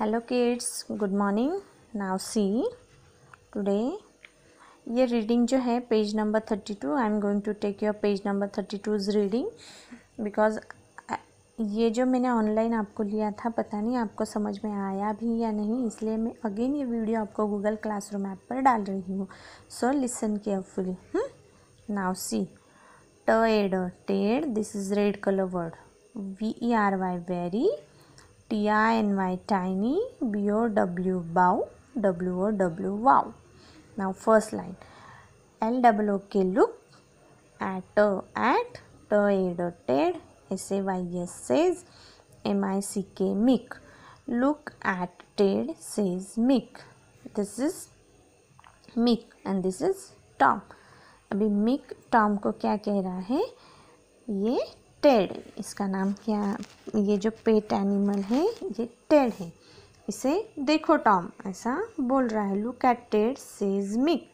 Hello kids good morning now see today ये reading जो है page number thirty two I am going to take your page number thirty two is reading because ये जो मैंने online आपको लिया था पता नहीं आपको समझ में आया भी या नहीं इसलिए मैं अगेन ये वीडियो आपको गूगल क्लासरूम ऐप पर डाल रही हूँ so listen carefully now see Ted Ted this is red colour word V E R Y very T I N Y tiny, B O W bow, W O W wow. Now first line, L W K look, at a at, T A dot ted, S A Y S says, M I C K mick. Look at Ted says mick. This is mick and this is Tom. अभी Mick Tom को क्या कह रहा है ये Ted इसका नाम क्या ये जो पेट एनिमल है ये टेड है इसे देखो टॉम ऐसा बोल रहा है look at Ted says Mick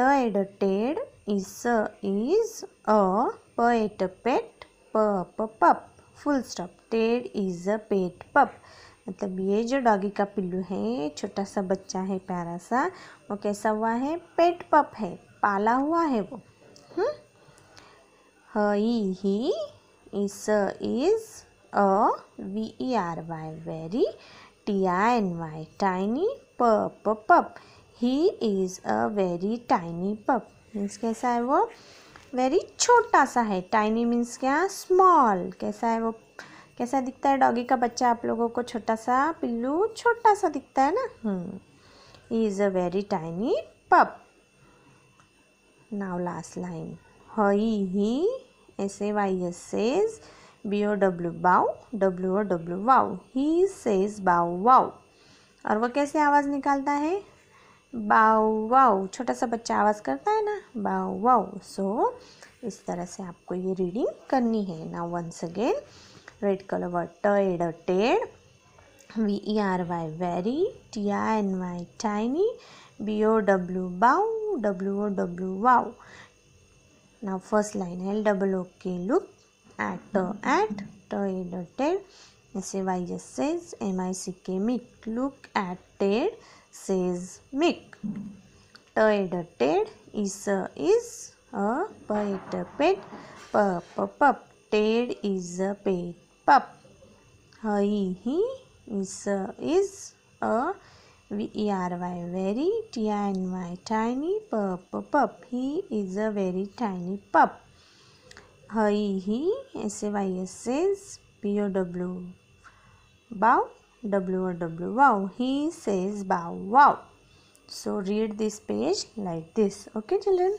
Ted Ted is is a pet pet p p pup full stop Ted is a pet pup मतलब ये जो डॉगी का पिल्लू है छोटा सा बच्चा है प्यारा सा वो कैसा हुआ है पेट पप है पाला हुआ है वो हम्म हई he is is a V E R Y very T I N Y tiny pup pup he is a very tiny pup means कैसा है वो वेरी छोटा सा है टाइनी मीन्स क्या स्मॉल कैसा है वो कैसा दिखता है डॉगी का बच्चा आप लोगों को छोटा सा पिल्लू छोटा सा दिखता है ना hmm is a very tiny pup now last line हई he S A Y S says B O W bow W O W wow he says bow wow और वो कैसे आवाज़ निकालता है बाउ वाउ छोटा सा बच्चा आवाज़ करता है ना बाउ वाउ सो इस तरह से आपको ये रीडिंग करनी है ना once again red colour word Ted Ted V E R Y very T I N Y tiny B O W bow W O W wow Now first line L double O K look at the at the A dot Ted. SAY says M I C K Mick. Look at Ted says Mick. The A dot Ted is a is a pet a pet pup a pup. Ted is a pet pup. Hi he is a is a V E R Y very, T-I-N-Y, tiny pup, pup, he is a very tiny pup. Hi, he, S-A-Y-S says, P-O-W, bow, W-O-W, wow, he says bow, wow. So read this page like this, okay children.